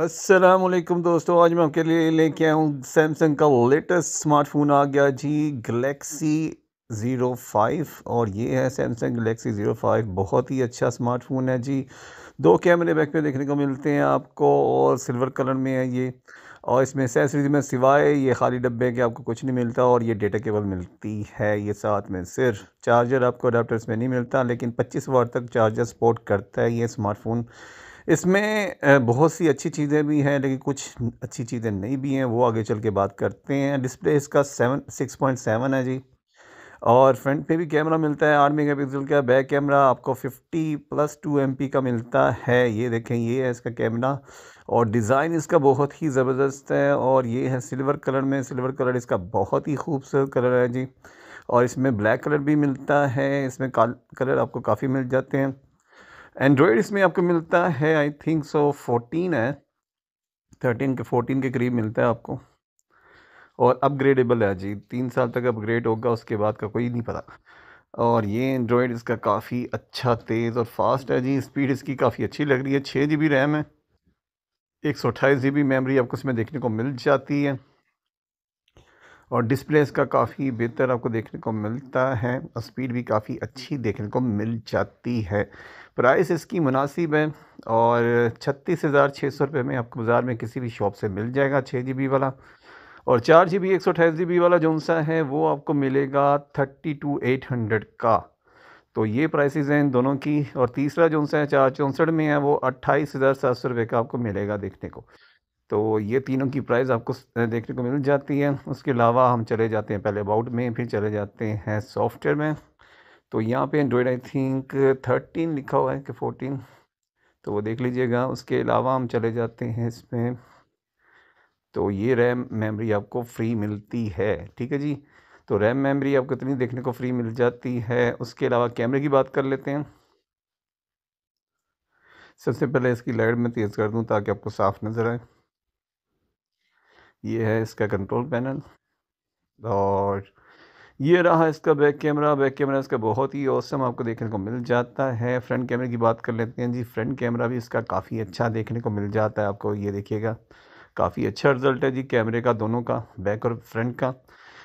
असलकम दोस्तों आज मैं आपके लिए लेके आया हूँ सैमसंग का लेटेस्ट स्मार्टफोन आ गया जी गलेक्सी ज़ीरो फाइव और ये है सैमसंग गलेक्सी ज़ीरो फाइव बहुत ही अच्छा स्मार्टफोन है जी दो कैमरे बैक पे देखने को मिलते हैं आपको और सिल्वर कलर में है ये और इसमें एसेसरीज में सिवाय ये खाली डब्बे के आपको कुछ नहीं मिलता और ये डेटा केबल मिलती है ये साथ में सिर्फ चार्जर आपको अडाप्टर में नहीं मिलता लेकिन पच्चीस वार तक चार्जर सपोर्ट करता है ये स्मार्टफोन इसमें बहुत सी अच्छी चीज़ें भी हैं लेकिन कुछ अच्छी चीज़ें नहीं भी हैं वो आगे चल के बात करते हैं डिस्प्ले इसका सेवन सिक्स पॉइंट सेवन है जी और फ्रंट पे भी कैमरा मिलता है आठ मेगा पिक्सल का बैक कैमरा आपको फिफ्टी प्लस टू एम का मिलता है ये देखें ये है इसका कैमरा और डिज़ाइन इसका बहुत ही ज़बरदस्त है और ये है सिल्वर कलर में सिल्वर कलर इसका बहुत ही खूबसूरत कलर है जी और इसमें ब्लैक कलर भी मिलता है इसमें कलर आपको काफ़ी मिल जाते हैं एंड्रॉयड इसमें आपको मिलता है आई थिंक सो फोर्टीन है थर्टीन के फोर्टीन के करीब मिलता है आपको और अपग्रेडेबल है जी तीन साल तक अपग्रेड होगा उसके बाद का कोई नहीं पता और ये एंड्रॉयड इसका काफ़ी अच्छा तेज़ और फास्ट है जी स्पीड इसकी काफ़ी अच्छी लग रही है छः जी बी रैम है एक सौ अट्ठाईस जी बी मेमरी आपको इसमें देखने को मिल जाती है और डिस्प्ले इसका काफ़ी बेहतर आपको देखने को मिलता है और स्पीड भी काफ़ी अच्छी देखने को मिल जाती है प्राइस इसकी मुनासिब है और छत्तीस हज़ार छः सौ रुपये में आपको बाज़ार में किसी भी शॉप से मिल जाएगा छः जी बी वाला और चार जी बी एक सौ अठाईस जी बी वाला जो सा है वो आपको मिलेगा थर्टी टू एट हंड्रेड का तो ये प्राइसेस हैं इन दोनों की और तीसरा जो सा है चार चौंसठ में है वो अट्ठाईस हज़ार सात सौ रुपये का आपको मिलेगा देखने को तो ये तीनों की प्राइस आपको देखने को मिल जाती है उसके अलावा हम चले जाते हैं पहले अबाउट में फिर चले जाते हैं सॉफ्टवेयर में तो यहाँ पे एंड्रॉयड आई थिंक थर्टीन लिखा हुआ है कि फोर्टीन तो वो देख लीजिएगा उसके अलावा हम चले जाते हैं इसमें तो ये रैम मेमोरी आपको फ्री मिलती है ठीक है जी तो रैम मेमोरी आपको इतनी देखने को फ्री मिल जाती है उसके अलावा कैमरे की बात कर लेते हैं सबसे पहले इसकी लाइट में तेज़ कर दूँ ताकि आपको साफ़ नज़र आए ये है इसका कंट्रोल पैनल और ये रहा इसका बैक कैमरा बैक कैमरा इसका बहुत ही औसम आपको देखने को मिल जाता है फ्रंट कैमरे की बात कर लेते हैं जी फ्रंट कैमरा भी इसका काफ़ी अच्छा देखने को मिल जाता है आपको ये देखिएगा काफ़ी अच्छा रिजल्ट है जी कैमरे का दोनों का बैक और फ्रंट का